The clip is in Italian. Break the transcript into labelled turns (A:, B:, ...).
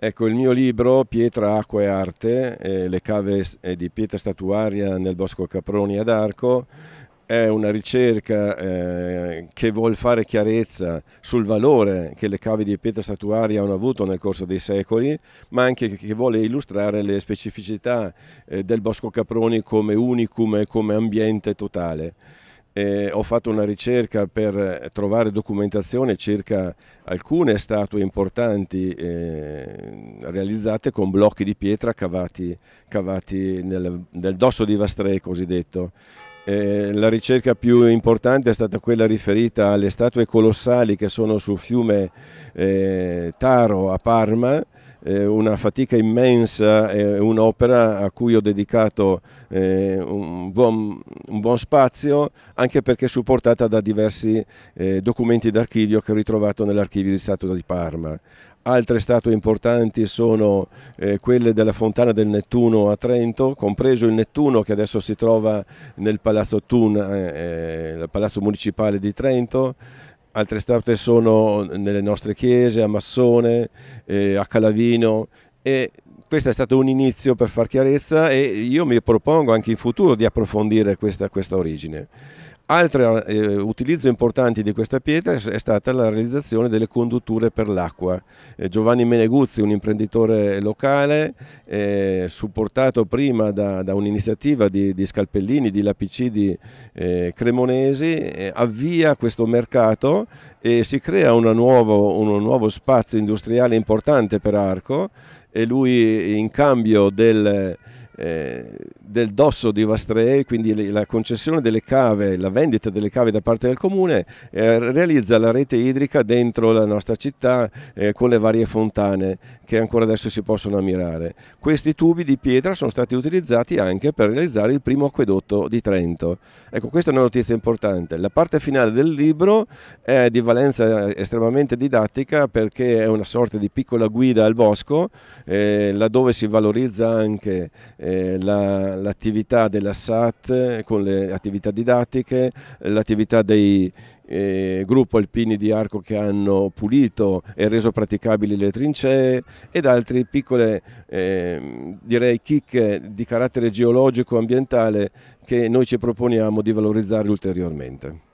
A: Ecco, il mio libro Pietra, Acqua e Arte, eh, le cave eh, di pietra statuaria nel Bosco Caproni ad Arco, è una ricerca eh, che vuole fare chiarezza sul valore che le cave di pietra statuaria hanno avuto nel corso dei secoli, ma anche che vuole illustrare le specificità eh, del Bosco Caproni come unicum e come ambiente totale eh, ho fatto una ricerca per eh, trovare documentazione circa alcune statue importanti eh, realizzate con blocchi di pietra cavati, cavati nel, nel, dosso di Vastré cosiddetto. Eh, la ricerca più importante è stata quella riferita alle statue colossali che sono sul fiume eh, Taro a Parma eh, una fatica immensa, eh, un'opera a cui ho dedicato eh, un buon, un, buon, spazio anche perché supportata da diversi documenti d'archivio che ho ritrovato nell'archivio di Stato di Parma. Altre statue importanti sono quelle della Fontana del Nettuno a Trento, compreso il Nettuno che adesso si trova nel Palazzo Tun, il Palazzo Municipale di Trento, altre statue sono nelle nostre chiese, a Massone, eh, a Calavino e questo è stato un inizio per far chiarezza e io mi propongo anche in futuro di approfondire questa, questa origine. Altro eh, utilizzo importante di questa pietra è stata la realizzazione delle condutture per l'acqua. Eh, Giovanni Meneguzzi, un imprenditore locale, eh, supportato prima da, da un'iniziativa di, di, scalpellini, di lapicidi eh, cremonesi, eh, avvia questo mercato e si crea nuovo, uno nuovo spazio industriale importante per Arco e lui in cambio del eh, del dosso di Vastre, quindi la concessione delle cave, la vendita delle cave da parte del comune, eh, realizza la rete idrica dentro la nostra città eh, con le varie fontane che ancora adesso si possono ammirare. Questi tubi di pietra sono stati utilizzati anche per realizzare il primo acquedotto di Trento. Ecco, questa è una notizia importante. La parte finale del libro è di valenza estremamente didattica perché è una sorta di piccola guida al bosco, eh, laddove si valorizza anche eh, eh, l'attività la, della SAT con le attività didattiche, l'attività dei eh, gruppo alpini di Arco che hanno pulito e reso praticabili le trincee ed altre piccole eh, direi chicche di carattere geologico ambientale che noi ci proponiamo di valorizzare ulteriormente.